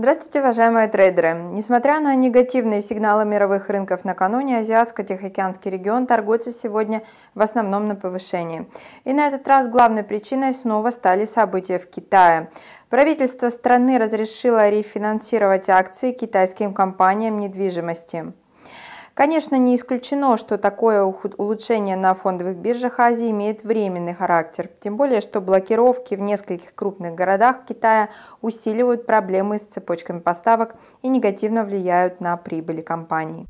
Здравствуйте, уважаемые трейдеры! Несмотря на негативные сигналы мировых рынков накануне, Азиатско-Тихоокеанский регион торгуется сегодня в основном на повышении. И на этот раз главной причиной снова стали события в Китае. Правительство страны разрешило рефинансировать акции китайским компаниям недвижимости. Конечно, не исключено, что такое улучшение на фондовых биржах Азии имеет временный характер, тем более, что блокировки в нескольких крупных городах Китая усиливают проблемы с цепочками поставок и негативно влияют на прибыли компаний.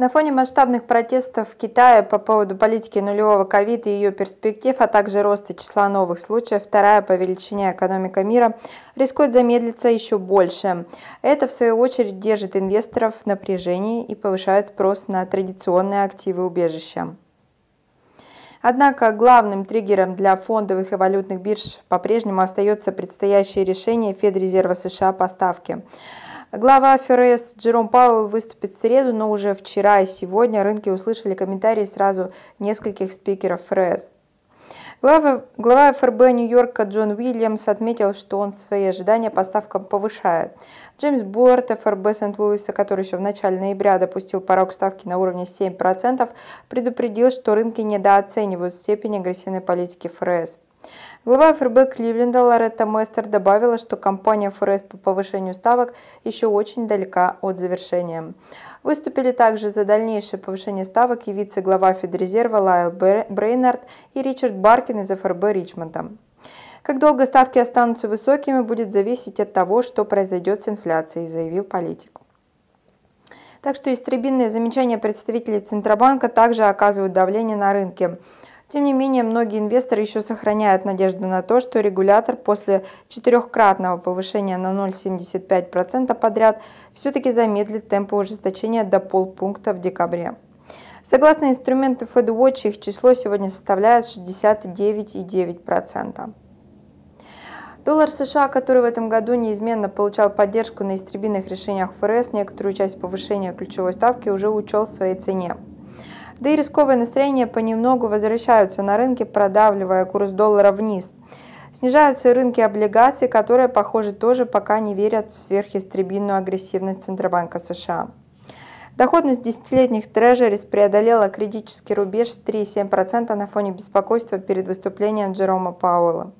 На фоне масштабных протестов в Китае по поводу политики нулевого ковида и ее перспектив, а также роста числа новых случаев, вторая по величине экономика мира рискует замедлиться еще больше. Это, в свою очередь, держит инвесторов в напряжении и повышает спрос на традиционные активы убежища. Однако главным триггером для фондовых и валютных бирж по-прежнему остается предстоящее решение Федрезерва США по ставке. Глава ФРС Джером Пауэлл выступит в среду, но уже вчера и сегодня рынки услышали комментарии сразу нескольких спикеров ФРС. Глава, глава ФРБ Нью-Йорка Джон Уильямс отметил, что он свои ожидания по ставкам повышает. Джеймс Борт, ФРБ Сент-Луиса, который еще в начале ноября допустил порог ставки на уровне 7%, предупредил, что рынки недооценивают степень агрессивной политики ФРС. Глава ФРБ Кливленда Лоретта Мастер добавила, что кампания ФРС по повышению ставок еще очень далека от завершения. Выступили также за дальнейшее повышение ставок и вице-глава Федрезерва Лайл Брейнард и Ричард Баркин из ФРБ Ричмонда. Как долго ставки останутся высокими, будет зависеть от того, что произойдет с инфляцией, заявил политик. Так что истребинные замечания представителей Центробанка также оказывают давление на рынке. Тем не менее, многие инвесторы еще сохраняют надежду на то, что регулятор после четырехкратного повышения на 0,75% подряд все-таки замедлит темпы ужесточения до полпункта в декабре. Согласно инструменту FedWatch, их число сегодня составляет 69,9%. Доллар США, который в этом году неизменно получал поддержку на истребительных решениях ФРС, некоторую часть повышения ключевой ставки уже учел в своей цене. Да и рисковые настроения понемногу возвращаются на рынке, продавливая курс доллара вниз. Снижаются и рынки облигаций, которые, похоже, тоже пока не верят в сверхистребинную агрессивность Центробанка США. Доходность десятилетних трежерис преодолела критический рубеж 3,7% на фоне беспокойства перед выступлением Джерома Пауэлла.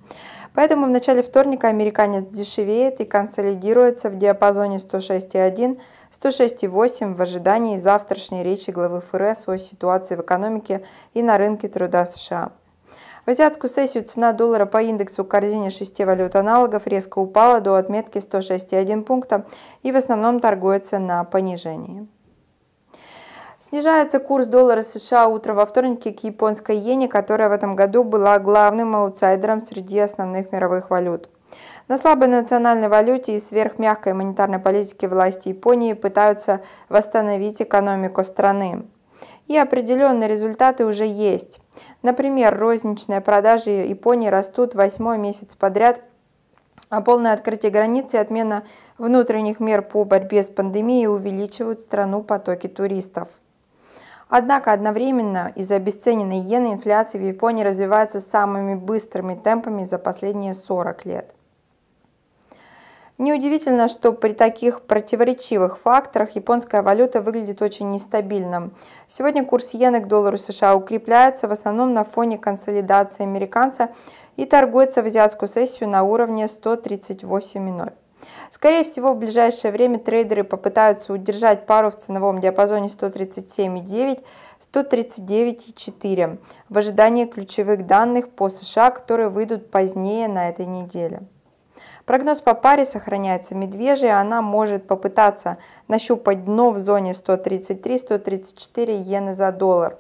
Поэтому в начале вторника американец дешевеет и консолидируется в диапазоне 106,1-106,8 в ожидании завтрашней речи главы ФРС о ситуации в экономике и на рынке труда США. В азиатскую сессию цена доллара по индексу корзине 6 валют аналогов резко упала до отметки 106,1 пункта и в основном торгуется на понижении. Снижается курс доллара США утро во вторник к японской иене, которая в этом году была главным аутсайдером среди основных мировых валют. На слабой национальной валюте и сверхмягкой монетарной политике власти Японии пытаются восстановить экономику страны. И определенные результаты уже есть. Например, розничные продажи Японии растут восьмой месяц подряд, а полное открытие границ и отмена внутренних мер по борьбе с пандемией увеличивают страну потоки туристов. Однако одновременно из-за обесцененной иены инфляция в Японии развивается самыми быстрыми темпами за последние 40 лет. Неудивительно, что при таких противоречивых факторах японская валюта выглядит очень нестабильным. Сегодня курс иены к доллару США укрепляется в основном на фоне консолидации американца и торгуется в азиатскую сессию на уровне 138,0. Скорее всего, в ближайшее время трейдеры попытаются удержать пару в ценовом диапазоне 137,9 139,4 в ожидании ключевых данных по США, которые выйдут позднее на этой неделе. Прогноз по паре сохраняется медвежья, она может попытаться нащупать дно в зоне 133-134 иены за доллар.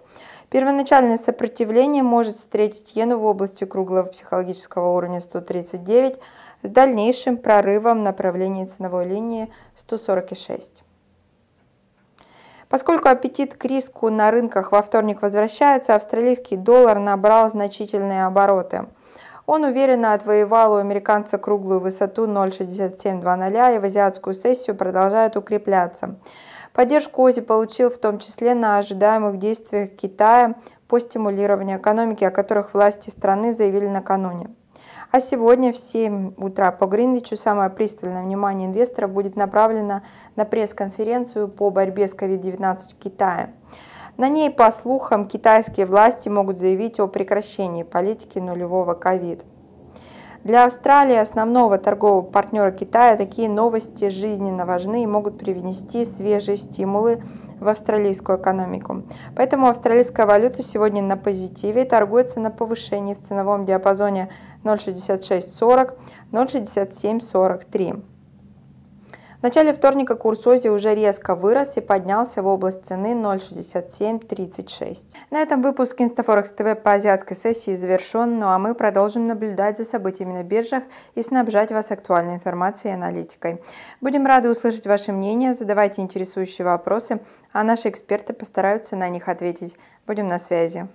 Первоначальное сопротивление может встретить иену в области круглого психологического уровня 139, с дальнейшим прорывом направления ценовой линии 146. Поскольку аппетит к риску на рынках во вторник возвращается, австралийский доллар набрал значительные обороты. Он уверенно отвоевал у американца круглую высоту 0,6720 и в азиатскую сессию продолжает укрепляться. Поддержку ОЗИ получил в том числе на ожидаемых действиях Китая по стимулированию экономики, о которых власти страны заявили накануне. А сегодня в 7 утра по Гринвичу самое пристальное внимание инвесторов будет направлено на пресс-конференцию по борьбе с COVID-19 в Китае. На ней, по слухам, китайские власти могут заявить о прекращении политики нулевого ковид. Для Австралии, основного торгового партнера Китая, такие новости жизненно важны и могут привнести свежие стимулы в австралийскую экономику. Поэтому австралийская валюта сегодня на позитиве и торгуется на повышении в ценовом диапазоне 0,6640, 0,6743. В начале вторника курс ОЗИ уже резко вырос и поднялся в область цены 0,6736. На этом выпуск Инстафорекс ТВ по азиатской сессии завершен, ну а мы продолжим наблюдать за событиями на биржах и снабжать вас актуальной информацией и аналитикой. Будем рады услышать ваше мнение, задавайте интересующие вопросы, а наши эксперты постараются на них ответить. Будем на связи.